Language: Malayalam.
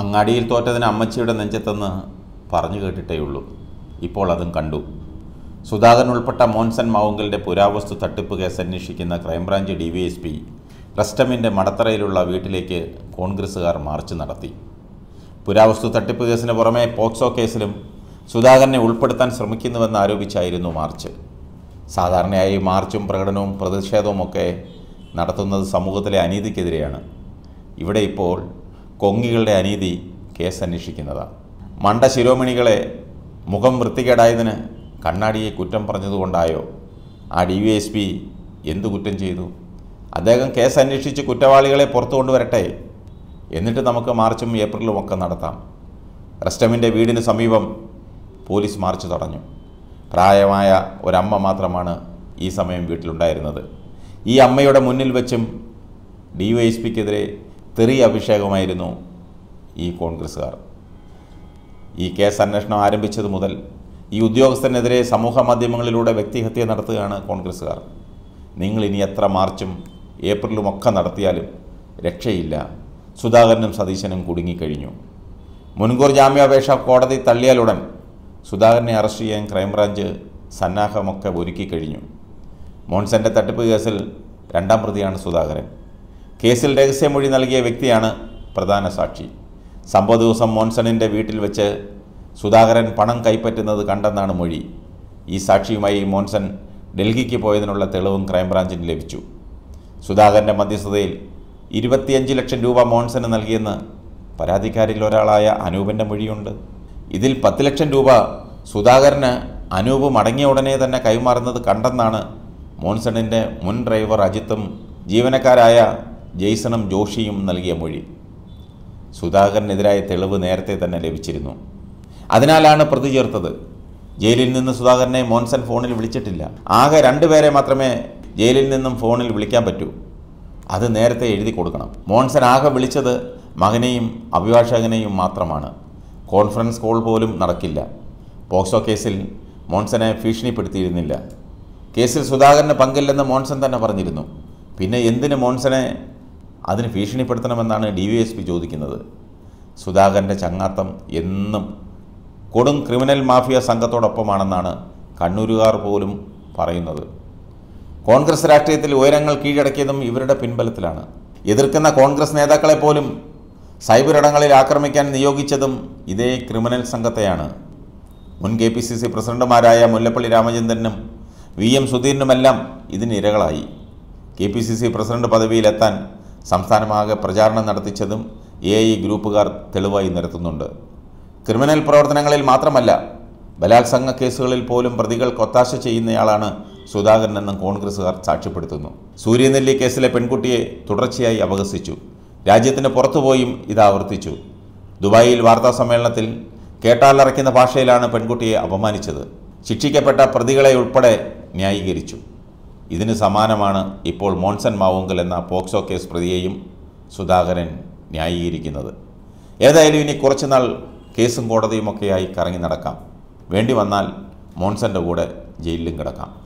അങ്ങാടിയിൽ തോറ്റതിന് അമ്മച്ചിയുടെ നെഞ്ചത്തെന്ന് പറഞ്ഞു കേട്ടിട്ടേയുള്ളൂ ഇപ്പോൾ അതും കണ്ടു സുധാകരൻ ഉൾപ്പെട്ട മോൻസൻ മാവുങ്കലിൻ്റെ പുരാവസ്തു തട്ടിപ്പ് കേസ് അന്വേഷിക്കുന്ന crime branch D V S P റസ്റ്റമിൻ്റെ മടത്തറയിലുള്ള വീട്ടിലേക്ക് കോൺഗ്രസ്സുകാർ മാർച്ച് നടത്തി പുരാവസ്തു തട്ടിപ്പ് കേസിന് പുറമെ പോക്സോ കേസിലും സുധാകരനെ ഉൾപ്പെടുത്താൻ ശ്രമിക്കുന്നുവെന്ന് ആരോപിച്ചായിരുന്നു മാർച്ച് സാധാരണയായി മാർച്ചും പ്രകടനവും പ്രതിഷേധവും ഒക്കെ നടത്തുന്നത് സമൂഹത്തിലെ അനീതിക്കെതിരെയാണ് ഇവിടെ ഇപ്പോൾ കൊങ്ങികളുടെ അനീതി കേസ് അന്വേഷിക്കുന്നതാണ് മണ്ട ശിരോമണികളെ മുഖം വൃത്തികേടായതിന് കണ്ണാടിയെ കുറ്റം പറഞ്ഞതുകൊണ്ടായോ ആ ഡി വി എസ് പി എന്തു കുറ്റം ചെയ്തു അദ്ദേഹം കേസ് അന്വേഷിച്ച് കുറ്റവാളികളെ പുറത്തു കൊണ്ടുവരട്ടെ എന്നിട്ട് നമുക്ക് മാർച്ചും ഏപ്രിലും ഒക്കെ നടത്താം റസ്റ്റമിൻ്റെ വീടിന് സമീപം പോലീസ് മാർച്ച് തടഞ്ഞു പ്രായമായ ഒരമ്മ മാത്രമാണ് ഈ സമയം വീട്ടിലുണ്ടായിരുന്നത് ഈ അമ്മയുടെ മുന്നിൽ വെച്ചും ഡി വൈ എസ് പിക്കെതിരെ തെറിയ അഭിഷേകമായിരുന്നു ഈ കോൺഗ്രസ്സുകാർ ഈ കേസ് അന്വേഷണം ആരംഭിച്ചത് മുതൽ ഈ ഉദ്യോഗസ്ഥനെതിരെ സമൂഹ മാധ്യമങ്ങളിലൂടെ വ്യക്തിഹത്യ നടത്തുകയാണ് കോൺഗ്രസ്സുകാർ നിങ്ങൾ ഇനി എത്ര മാർച്ചും ഏപ്രിലും ഒക്കെ നടത്തിയാലും രക്ഷയില്ല സുധാകരനും സതീശനും കുടുങ്ങിക്കഴിഞ്ഞു മുൻകൂർ ജാമ്യാപേക്ഷ കോടതി തള്ളിയാലുടൻ സുധാകരനെ അറസ്റ്റ് ചെയ്യാൻ ക്രൈംബ്രാഞ്ച് സന്നാഹമൊക്കെ ഒരുക്കിക്കഴിഞ്ഞു കഴിഞ്ഞു മോൺസൻ്റെ തട്ടിപ്പ് കേസിൽ രണ്ടാം പ്രതിയാണ് സുധാകരൻ കേസിൽ രഹസ്യമൊഴി നൽകിയ വ്യക്തിയാണ് പ്രധാന സാക്ഷി സംഭവ ദിവസം മോൻസണിൻ്റെ വീട്ടിൽ വെച്ച് സുധാകരൻ പണം കൈപ്പറ്റുന്നത് കണ്ടെന്നാണ് മൊഴി ഈ സാക്ഷിയുമായി മോൻസൺ ഡൽഹിക്ക് പോയതിനുള്ള തെളിവും ക്രൈംബ്രാഞ്ചിന് ലഭിച്ചു സുധാകരൻ്റെ മധ്യസ്ഥതയിൽ ഇരുപത്തിയഞ്ച് ലക്ഷം രൂപ മോൻസന് നൽകിയെന്ന് പരാതിക്കാരിൽ ഒരാളായ അനൂപിൻ്റെ മൊഴിയുണ്ട് ഇതിൽ പത്ത് ലക്ഷം രൂപ സുധാകരന് അനൂപ് മടങ്ങിയ ഉടനെ തന്നെ കൈമാറുന്നത് കണ്ടെന്നാണ് മോൻസണിൻ്റെ മുൻ ഡ്രൈവർ അജിത്തും ജീവനക്കാരായ ജെയ്സണും ജോഷിയും നൽകിയ മൊഴി സുധാകരനെതിരായ തെളിവ് നേരത്തെ തന്നെ ലഭിച്ചിരുന്നു അതിനാലാണ് പ്രതി ചേർത്തത് ജയിലിൽ നിന്ന് സുധാകരനെ മോൻസൺ ഫോണിൽ വിളിച്ചിട്ടില്ല ആകെ രണ്ടുപേരെ മാത്രമേ ജയിലിൽ നിന്നും ഫോണിൽ വിളിക്കാൻ പറ്റൂ അത് നേരത്തെ എഴുതി കൊടുക്കണം മോൺസൺ ആകെ വിളിച്ചത് മകനെയും അഭിഭാഷകനെയും മാത്രമാണ് കോൺഫറൻസ് കോൾ പോലും നടക്കില്ല പോക്സോ കേസിൽ മോൺസനെ ഭീഷണിപ്പെടുത്തിയിരുന്നില്ല കേസിൽ സുധാകരന് പങ്കില്ലെന്ന് മോൺസൺ തന്നെ പറഞ്ഞിരുന്നു പിന്നെ എന്തിന് മോൺസനെ അതിന് ഭീഷണിപ്പെടുത്തണമെന്നാണ് ഡി വി എസ് പി ചോദിക്കുന്നത് സുധാകരൻ്റെ ചങ്ങാത്തം എന്നും കൊടും ക്രിമിനൽ മാഫിയ സംഘത്തോടൊപ്പമാണെന്നാണ് കണ്ണൂരുകാർ പോലും പറയുന്നത് കോൺഗ്രസ് രാഷ്ട്രീയത്തിൽ ഉയരങ്ങൾ കീഴടക്കിയതും ഇവരുടെ പിൻബലത്തിലാണ് എതിർക്കുന്ന കോൺഗ്രസ് നേതാക്കളെ പോലും സൈബർ ഇടങ്ങളിൽ ആക്രമിക്കാൻ നിയോഗിച്ചതും ഇതേ ക്രിമിനൽ സംഘത്തെയാണ് മുൻ കെ പി സി സി പ്രസിഡന്റുമാരായ മുല്ലപ്പള്ളി രാമചന്ദ്രനും വി എം സുധീരനുമെല്ലാം ഇതിനിരകളായി K P C C president പദവിയിലെത്താൻ സംസ്ഥാനമാകെ പ്രചാരണം നടത്തിച്ചതും എ ഐ ഗ്രൂപ്പുകാർ തെളിവായി നിരത്തുന്നുണ്ട് ക്രിമിനൽ പ്രവർത്തനങ്ങളിൽ മാത്രമല്ല ബലാത്സംഗ കേസുകളിൽ പോലും പ്രതികൾ കൊത്താശ ചെയ്യുന്നയാളാണ് സുധാകരൻ എന്നും കോൺഗ്രസുകാർ സാക്ഷ്യപ്പെടുത്തുന്നു സൂര്യനെല്ലി കേസിലെ പെൺകുട്ടിയെ തുടർച്ചയായി അപഹസിച്ചു രാജ്യത്തിന് പുറത്തുപോയും ഇത് ആവർത്തിച്ചു ദുബായിൽ വാർത്താ സമ്മേളനത്തിൽ കേട്ടാലറയ്ക്കുന്ന ഭാഷയിലാണ് പെൺകുട്ടിയെ അപമാനിച്ചത് ശിക്ഷിക്കപ്പെട്ട പ്രതികളെ ഉൾപ്പെടെ ന്യായീകരിച്ചു ഇതിന് സമാനമാണ് ഇപ്പോൾ മോൺസൺ മാവുങ്കൽ എന്ന പോക്സോ കേസ് പ്രതിയെയും സുധാകരൻ ന്യായീകരിക്കുന്നത് ഏതായാലും ഇനി കുറച്ചുനാൾ കേസും കോടതിയുമൊക്കെയായി കറങ്ങി നടക്കാം വേണ്ടി വന്നാൽ മോൺസൻ്റെ കൂടെ ജയിലിലും കിടക്കാം